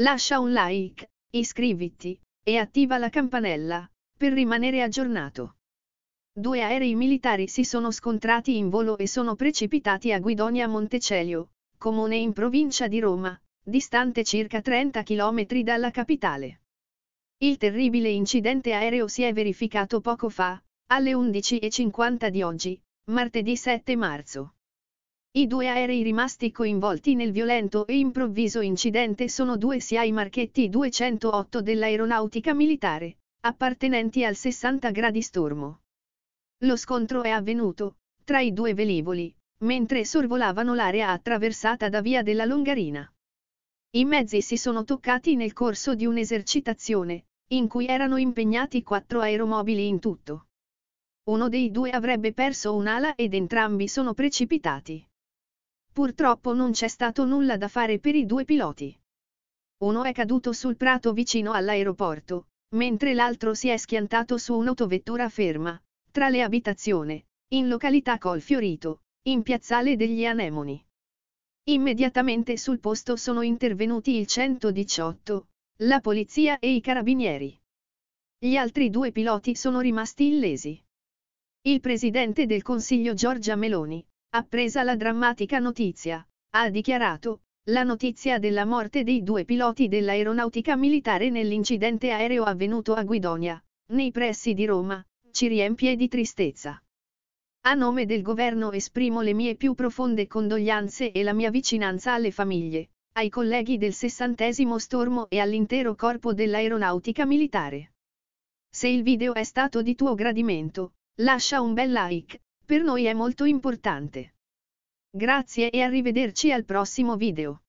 Lascia un like, iscriviti e attiva la campanella per rimanere aggiornato. Due aerei militari si sono scontrati in volo e sono precipitati a Guidonia Montecelio, comune in provincia di Roma, distante circa 30 km dalla capitale. Il terribile incidente aereo si è verificato poco fa, alle 11.50 di oggi, martedì 7 marzo. I due aerei rimasti coinvolti nel violento e improvviso incidente sono due SIAI Marchetti 208 dell'aeronautica militare, appartenenti al 60 gradi stormo. Lo scontro è avvenuto, tra i due velivoli, mentre sorvolavano l'area attraversata da via della Longarina. I mezzi si sono toccati nel corso di un'esercitazione, in cui erano impegnati quattro aeromobili in tutto. Uno dei due avrebbe perso un'ala ed entrambi sono precipitati. Purtroppo non c'è stato nulla da fare per i due piloti. Uno è caduto sul prato vicino all'aeroporto, mentre l'altro si è schiantato su un'autovettura ferma, tra le abitazioni, in località Col Fiorito, in piazzale degli Anemoni. Immediatamente sul posto sono intervenuti il 118, la polizia e i carabinieri. Gli altri due piloti sono rimasti illesi. Il presidente del Consiglio Giorgia Meloni, Appresa la drammatica notizia, ha dichiarato, la notizia della morte dei due piloti dell'aeronautica militare nell'incidente aereo avvenuto a Guidonia, nei pressi di Roma, ci riempie di tristezza. A nome del governo esprimo le mie più profonde condoglianze e la mia vicinanza alle famiglie, ai colleghi del sessantesimo stormo e all'intero corpo dell'aeronautica militare. Se il video è stato di tuo gradimento, lascia un bel like, per noi è molto importante. Grazie e arrivederci al prossimo video.